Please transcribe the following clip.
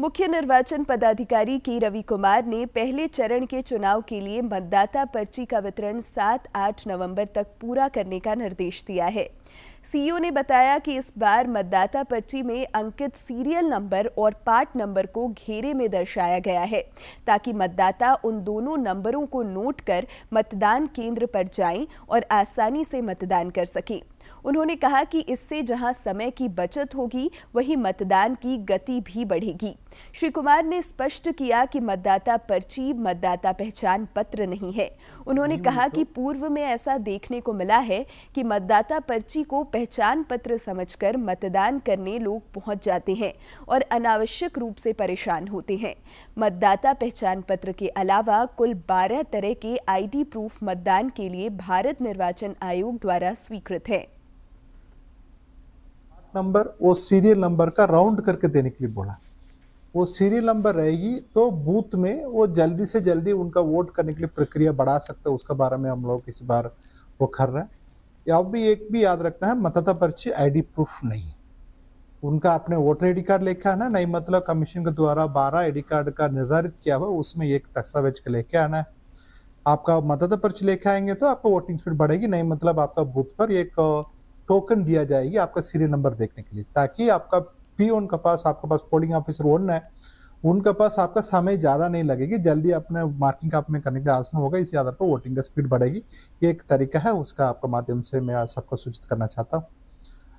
मुख्य निर्वाचन पदाधिकारी के रवि कुमार ने पहले चरण के चुनाव के लिए मतदाता पर्ची का वितरण 7-8 नवंबर तक पूरा करने का निर्देश दिया है सीईओ ने बताया कि इस बार मतदाता पर्ची में अंकित सीरियल नंबर और पार्ट नंबर को घेरे में दर्शाया गया है ताकि मतदाता उन दोनों नंबरों को नोट कर मतदान केंद्र पर जाएं और आसानी से मतदान कर सकें उन्होंने कहा कि इससे जहां समय की बचत होगी वहीं मतदान की गति भी बढ़ेगी श्री कुमार ने स्पष्ट किया कि मतदाता पर्ची मतदाता पहचान पत्र नहीं है उन्होंने कहा तो। कि पूर्व में ऐसा देखने को मिला है कि मतदाता पर्ची को पहचान पत्र समझकर मतदान करने लोग पहुंच जाते हैं और अनावश्यक रूप से परेशान होते हैं मतदाता पहचान पत्र के अलावा कुल बारह तरह के आईडी प्रूफ मतदान के लिए भारत निर्वाचन आयोग द्वारा स्वीकृत है नंबर वो सीरियल नंबर का राउंड करके देने के लिए बोला वो सीरियल नंबर रहेगी तो बूथ में वो जल्दी से जल्दी उनका वोट करने के लिए प्रक्रिया बढ़ा सकता है उसके बारे में हम लोग इस बार वो कर रहे हैं या भी एक भी याद रखना है मतदाता पर्ची आईडी प्रूफ नहीं उनका अपने वोटर आई कार्ड लेके आना नहीं मतलब कमीशन के द्वारा बारह आई कार्ड का निर्धारित किया हुआ उसमें एक दस्तावेज का लेके आना है आपका मतदाता पर्ची लेके आएंगे तो आपका वोटिंग स्पीड बढ़ेगी नहीं मतलब आपका बूथ पर एक टोकन दिया जाएगी आपका सीरियल नंबर देखने के लिए ताकि आपका पी का पास आपके पास पोलिंग ऑफिसर ओन है उनके पास आपका समय ज़्यादा नहीं लगेगी जल्दी अपने मार्किंग आप में करने का आसान होगा इसी आधार पर वोटिंग का स्पीड बढ़ेगी ये एक तरीका है उसका आपका माध्यम से मैं सबको सूचित करना चाहता हूँ